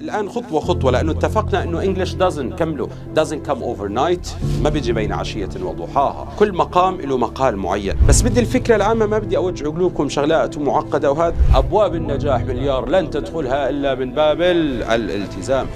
الان خطوه خطوه لانه اتفقنا انه انجلش دازنت كمله دازنت كم اوفر نايت ما بيجي بين عشيه وضحاها كل مقام له مقال معين بس بدي الفكره العامه ما بدي اوجع قلوبكم شغلات معقده وهذا ابواب النجاح مليار لن تدخلها الا من باب الالتزام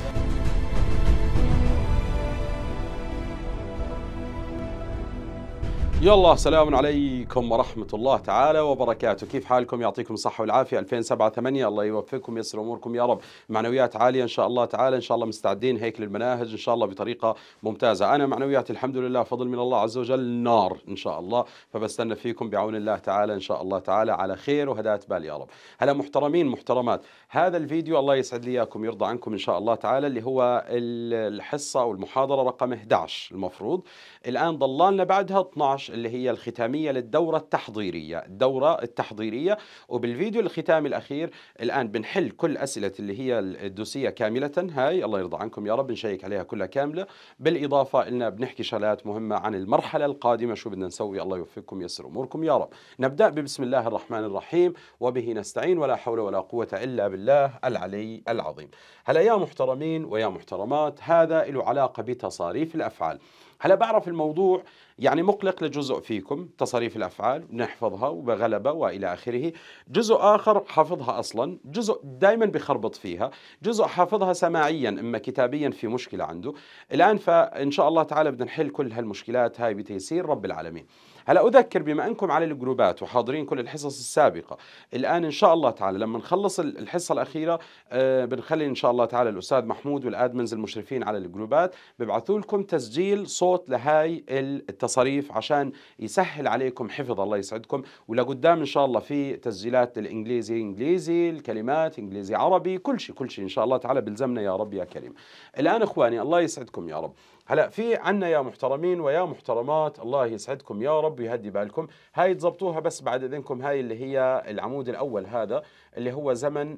يلا سلام عليكم ورحمة الله تعالى وبركاته كيف حالكم يعطيكم الصحة والعافية 2007 8 الله يوفقكم يسر أموركم يا رب معنويات عالية إن شاء الله تعالى إن شاء الله مستعدين هيك للمناهج إن شاء الله بطريقة ممتازة أنا معنويات الحمد لله فضل من الله عز وجل نار إن شاء الله فبستنى فيكم بعون الله تعالى إن شاء الله تعالى على خير وهدات بال يا رب هلا محترمين محترمات هذا الفيديو الله يسعد لي إياكم يرضى عنكم إن شاء الله تعالى اللي هو الحصة أو المحاضرة رقم 11 المفروض الآن ضلالنا بعدها 12 اللي هي الختامية للدورة التحضيرية الدورة التحضيرية وبالفيديو الختامي الأخير الآن بنحل كل أسئلة اللي هي الدوسية كاملة هاي الله يرضى عنكم يا رب نشيك عليها كلها كاملة بالإضافة إلنا بنحكي شغلات مهمة عن المرحلة القادمة شو بدنا نسوي الله يوفقكم يسر أموركم يا رب نبدأ ببسم الله الرحمن الرحيم وبه نستعين ولا حول ولا قوة إلا بالله العلي العظيم هلا يا محترمين ويا محترمات هذا له علاقة بتصاريف الأفعال هلا بعرف الموضوع يعني مقلق لجزء فيكم تصاريف الافعال نحفظها وبغلبه والى اخره، جزء اخر حافظها اصلا، جزء دائما بخربط فيها، جزء حافظها سماعيا اما كتابيا في مشكله عنده، الان فان شاء الله تعالى بدنا نحل كل هالمشكلات هاي بتيسير رب العالمين. هلا اذكر بما انكم على الجروبات وحاضرين كل الحصص السابقه الان ان شاء الله تعالى لما نخلص الحصه الاخيره آه، بنخلي ان شاء الله تعالى الاستاذ محمود والادمنز المشرفين على الجروبات ببعثوا لكم تسجيل صوت لهاي التصاريف عشان يسهل عليكم حفظ الله يسعدكم ولقدام ان شاء الله في تسجيلات للانجليزي انجليزي الكلمات انجليزي عربي كل شيء كل شيء ان شاء الله تعالى بلزمنا يا رب يا كريم الان اخواني الله يسعدكم يا رب هلا في عنا يا محترمين ويا محترمات الله يسعدكم يا رب ربي يهدي بالكم هاي تضبطوها بس بعد اذنكم هاي اللي هي العمود الاول هذا اللي هو زمن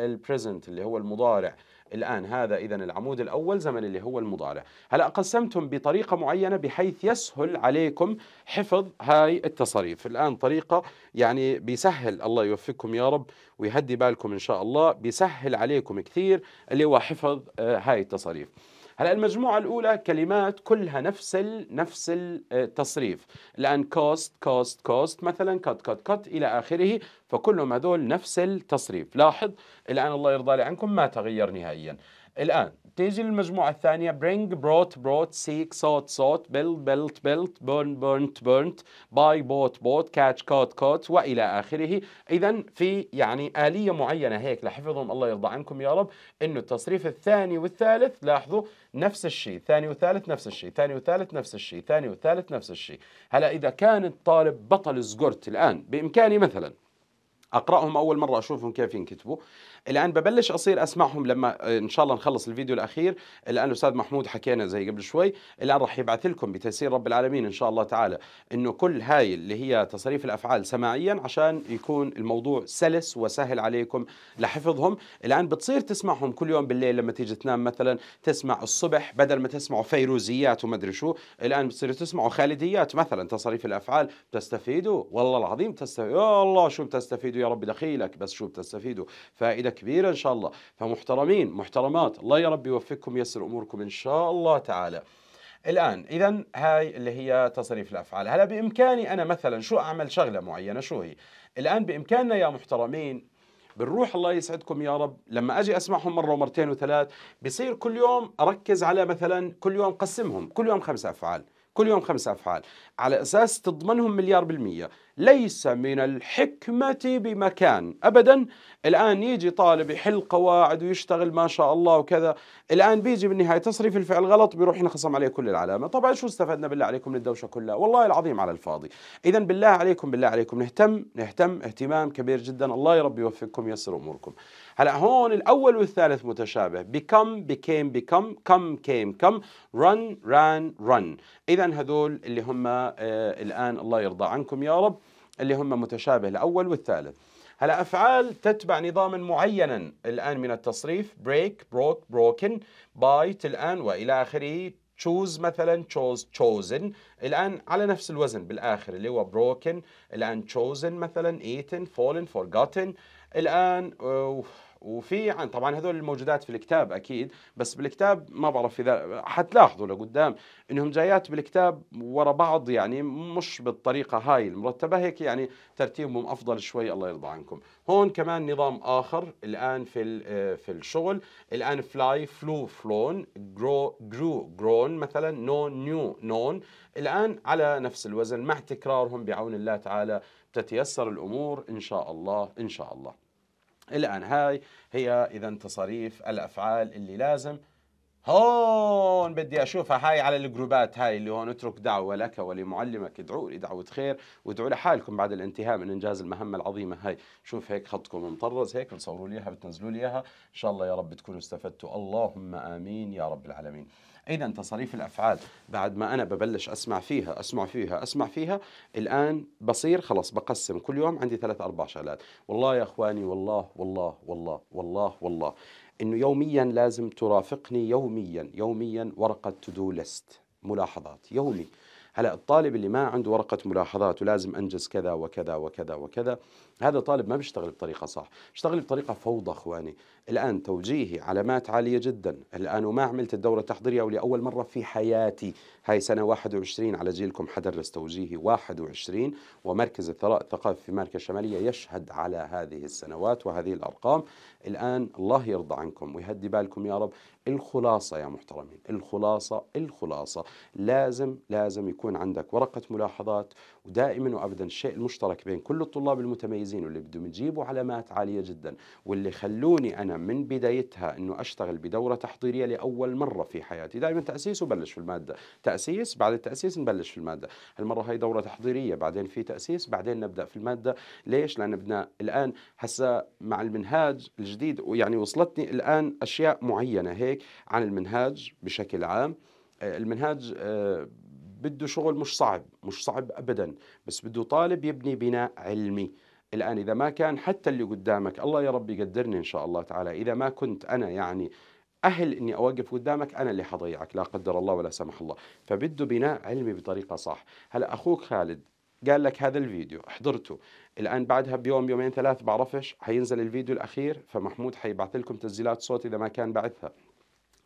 البريزنت اللي هو المضارع الآن هذا إذا العمود الأول زمن اللي هو المضارع هلأ قسمتم بطريقة معينة بحيث يسهل عليكم حفظ هاي التصاريف الآن طريقة يعني بيسهل الله يوفقكم يا رب ويهدي بالكم إن شاء الله بيسهل عليكم كثير اللي هو حفظ آه، هاي التصاريف هلا المجموعه الاولى كلمات كلها نفس الـ نفس التصريف آه، الان كوست كوست كوست مثلا كت كت كت الى اخره فكلهم هذول نفس التصريف لاحظ الان الله يرضى لي عنكم ما تغير نهائيا الآن تيجي المجموعة الثانية bring brought brought seek sought sought build built built burn burnt burnt buy bought bought catch caught caught وإلى آخره إذا في يعني آلية معينة هيك لحفظهم الله يرضى عنكم يا رب إنه التصريف الثاني والثالث لاحظوا نفس الشيء ثاني وثالث نفس الشيء ثاني وثالث نفس الشيء ثاني وثالث نفس الشيء هلا إذا كان الطالب بطل سجرت الآن بإمكاني مثلاً اقراهم اول مره اشوفهم كيف ينكتبوا الان ببلش اصير اسمعهم لما ان شاء الله نخلص الفيديو الاخير الان الاستاذ محمود حكينا زي قبل شوي الان راح يبعث لكم بتيسير رب العالمين ان شاء الله تعالى انه كل هاي اللي هي تصريف الافعال سماعيا عشان يكون الموضوع سلس وسهل عليكم لحفظهم الان بتصير تسمعهم كل يوم بالليل لما تيجي تنام مثلا تسمع الصبح بدل ما تسمعوا فيروزيات وما ادري شو الان بتصيروا تسمعوا خالديات مثلا تصريف الافعال بتستفيدوا والله العظيم تستفيدوا يا الله شو بتستفيدوا يا رب دخيلك بس شو بتستفيدوا فائدة كبيرة إن شاء الله فمحترمين محترمات الله يا رب يوفقكم يسر أموركم إن شاء الله تعالى الآن إذا هاي اللي هي تصريف الأفعال هلا بإمكاني أنا مثلا شو أعمل شغلة معينة شو هي الآن بإمكاننا يا محترمين بالروح الله يسعدكم يا رب لما أجي أسمعهم مرة ومرتين وثلاث بصير كل يوم أركز على مثلا كل يوم قسمهم كل يوم خمسة أفعال كل يوم خمسة أفعال على أساس تضمنهم مليار بالمية ليس من الحكمة بمكان أبدا الآن يجي طالب يحل قواعد ويشتغل ما شاء الله وكذا الآن بيجي بالنهاية تصريف الفعل غلط بيروح ينخصم عليه كل العلامة طبعا شو استفدنا بالله عليكم من الدوشة كلها والله العظيم على الفاضي إذا بالله عليكم بالله عليكم نهتم نهتم اهتمام كبير جدا الله يا رب يوفقكم يسر أموركم هلا هون الأول والثالث متشابه become became become come came come run ran run إذا هذول اللي هم آه الآن الله يرضى عنكم يا رب اللي هم متشابه الأول والثالث هلا أفعال تتبع نظاما معينا الآن من التصريف break broke broken بايت الآن وإلى آخره choose مثلا chose chosen الآن على نفس الوزن بالآخر اللي هو broken الآن chosen مثلا eaten fallen forgotten الآن أوه وفي عن طبعا هذول الموجودات في الكتاب اكيد بس بالكتاب ما بعرف اذا حتلاحظوا لقدام انهم جايات بالكتاب ورا بعض يعني مش بالطريقه هاي المرتبه هيك يعني ترتيبهم افضل شوي الله يرضى عنكم هون كمان نظام اخر الان في آه، في الشغل الان فلاي فلو فلون جرو جرو جرون مثلا نو نيو نون الان على نفس الوزن مع تكرارهم بعون الله تعالى تتيسر الامور ان شاء الله ان شاء الله الان هاي هي إذا تصاريف الأفعال اللي لازم هون بدي اشوفها هاي على الجروبات هاي اللي هون اترك دعوه لك ولمعلمك ادعوا لي دعوه خير وادعوا لحالكم بعد الانتهاء من انجاز المهمه العظيمه هاي شوف هيك خطكم مطرز هيك بتصوروا لي اياها بتنزلوا لي اياها ان شاء الله يا رب تكونوا استفدتوا اللهم امين يا رب العالمين اذا تصاريف الافعال بعد ما انا ببلش اسمع فيها اسمع فيها اسمع فيها الان بصير خلص بقسم كل يوم عندي ثلاث اربع شغلات والله يا اخواني والله والله والله والله والله انه يوميا لازم ترافقني يوميا يوميا ورقه تو دو ليست ملاحظات يومي هلا الطالب اللي ما عنده ورقه ملاحظات ولازم انجز كذا وكذا وكذا وكذا هذا طالب ما بيشتغل بطريقه صح بيشتغل بطريقه فوضى اخواني الان توجيهي علامات عاليه جدا الان وما عملت الدوره التحضيريه ولاول مره في حياتي هاي سنه 21 على جيلكم حدرس توجيهي 21 ومركز الثراء الثقافي في ماركه الشماليه يشهد على هذه السنوات وهذه الارقام الان الله يرضى عنكم ويهدي بالكم يا رب الخلاصة يا محترمين الخلاصة الخلاصة لازم لازم يكون عندك ورقة ملاحظات ودائما وابدا الشيء المشترك بين كل الطلاب المتميزين واللي بدهم يجيبوا علامات عالية جدا واللي خلوني انا من بدايتها انه اشتغل بدورة تحضيرية لأول مرة في حياتي دائما تأسيس وبلش في المادة تأسيس بعد التأسيس نبلش في المادة هالمرة هاي دورة تحضيرية بعدين في تأسيس بعدين نبدأ في المادة ليش لأن بدنا الآن هسا مع المنهاج الجديد ويعني وصلتني الآن أشياء معينة هيك عن المنهاج بشكل عام آه، المنهاج آه، بده شغل مش صعب مش صعب ابدا بس بده طالب يبني بناء علمي الان اذا ما كان حتى اللي قدامك الله يا رب يقدرني ان شاء الله تعالى اذا ما كنت انا يعني اهل اني اوقف قدامك انا اللي حضيعك لا قدر الله ولا سمح الله فبده بناء علمي بطريقه صح هلا اخوك خالد قال لك هذا الفيديو حضرته الان بعدها بيوم يومين ثلاث بعرفش حينزل الفيديو الاخير فمحمود حيبعث لكم تسجيلات صوت اذا ما كان بعثها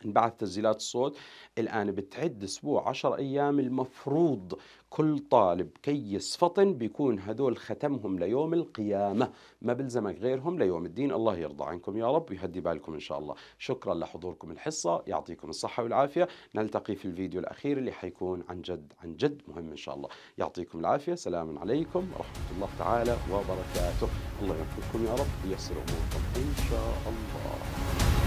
انبعث تسجيلات الصوت الآن بتعد أسبوع عشر أيام المفروض كل طالب كيس فطن بيكون هذول ختمهم ليوم القيامة ما بلزمك غيرهم ليوم الدين الله يرضى عنكم يا رب ويهدي بالكم إن شاء الله شكرا لحضوركم الحصة يعطيكم الصحة والعافية نلتقي في الفيديو الأخير اللي حيكون عن جد عن جد مهم إن شاء الله يعطيكم العافية سلام عليكم ورحمة الله تعالى وبركاته الله يوفقكم يا رب ويسر أموركم إن شاء الله